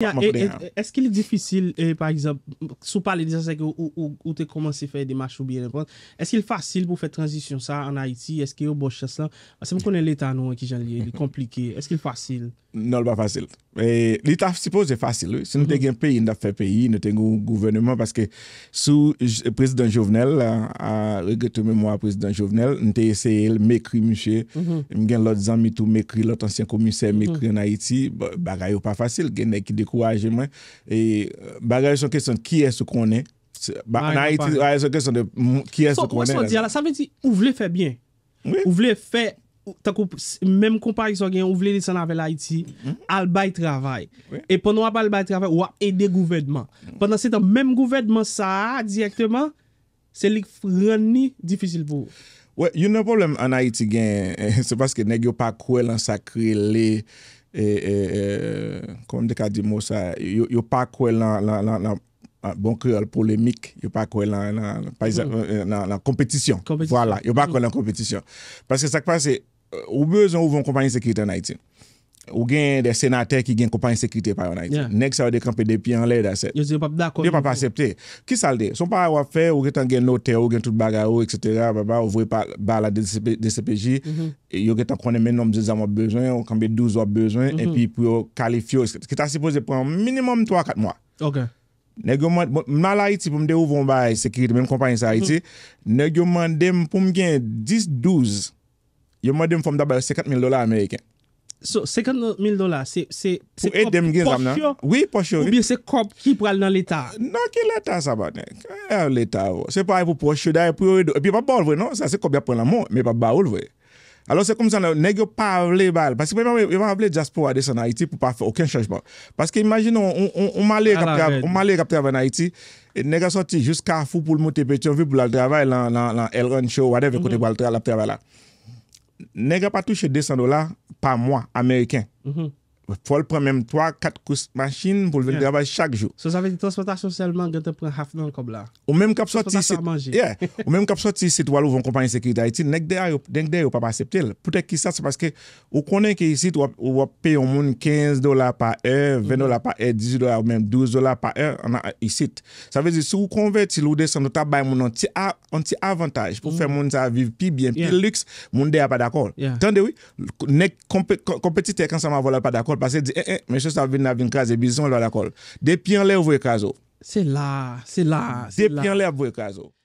E, e, est-ce qu'il est difficile, e, par exemple, sous parler des ansèques où t'es commencé à faire des marches ou bien, est-ce qu'il est facile pour faire transition ça en Haïti, est-ce qu'il y a eu beau chasse là, parce que je connais l'état nous qui j'enlis, il est compliqué, est-ce qu'il est facile? Non, il n'est pas facile. Li taf sipo zè fasil, se nou te gen peyi, nou te gen peyi, nou te gen gouvernement, paske sou prezident jovenel, regretou mè mwa prezident jovenel, nou te eseye mè kri mè che, mè gen lot zanmi tou mè kri, lot ansyen komisè mè kri en Haiti, bagay ou pa fasil, gen ne ki dekou aje mwen, bagay ou son kesan ki esou konen, en Haiti, bagay ou son kesan ki esou konen. Sa ven di, ou vle fè bien, ou vle fè... mèm komparison gen, ou vle li san avèl Haiti, mhm. al bay travay. E pwè nou ap al bay travay, ou a edè gouvedman. Mhm. Pwè nan se tan mèm gouvedman sa, direktèman, se li rè ni difisil pou. Wè, yon nan problem an Haiti gen, eh, se paske neg yon pa kwe lan sakre li, e, e, eh, e, eh, konm de ka di mou sa, yon pa kwe lan, lan, lan, lan, ah, bon kre al polemik, yon pa kwe lan, nan, nan, nan kompetisyon. Voilà, yon pa kwe mm. lan kompetisyon. Paske sak pa se, Euh, ou bezon ouvon kompanyi sekirite anayte. Ou gen de senate ki gen kompanyi sekirite par anayte. Nek sa yo dekampi de pi anle da set. Yo se yo pap dako. Yo pap asepte. Ki salde? Son par a wap fe, ou gen tan gen noter, ou gen tout bagay ou, et cetera, ou vwe pal bala de CPJ, mhm. yo gen tan kone men nom zizan wap bezon, ou kanbe douz wap bezon, en mhm. pi pou yo kalif yo. Ski ta sepoze pren minimum 3-4 mwa. Ok. Ne gyo mande, malayte bon, pou mde ouvon bay sekirite, men kompanyi sekirite, mhm. ne gyo mande pou Yon mwen dem fom da baye 50.000 dola Ameriken. So, 50.000 dola, se kop pofyo? Oui, pofyo. Ou bi se kop ki pral nan l'Etat? Nan ki l'Etat sa ba? Kè l'Etat, wè. Se pa yon e pou pofyo, da e yon prorido. E, e pi pa bol, wè, non? Sa se kop ya pren la moun, me pa baol, wè. Alors, se kom sa nan, negyo pa avle bal. Paske, mwen avle Jaspo Adesan Haiti pou pa fè okèn chanjman. Paske, imajin, wè, wè, wè, wè, wè, wè, wè, wè, wè, wè, wè, wè, wè, wè, nega pa touche 200 dolar pa mwa, Ameriken. Mm-hmm. Fòl pren mèm 3-4 kous machin pou vèk drabè chak jou. Sò sa vè di transportasyon selman gen te pren haf nan kob la. Ou mèm kap sò ti sit... Transportasyon manji. Ou mèm kap sò ti sit wèl ou vèm kompanyen sekuritay ti nèk dey ou pa pa septel. Poutèk ki sa, se paske ou konen ki isit ou wèp pey ou moun 15 dola pa e, 20 dola pa e, 10 dola ou mèm 12 dola pa e, anan isit. Sa vèzi, sou konve ti loudè sanotab bay moun an ti avantage pou fè mm-hmm. moun sa viv pi bien, Pase di, e, e, menche sa vin na vin kaz, e bizison lwa lakol. De pi anle vwe kaz ou. Se la, se la, se la. De pi anle vwe kaz ou.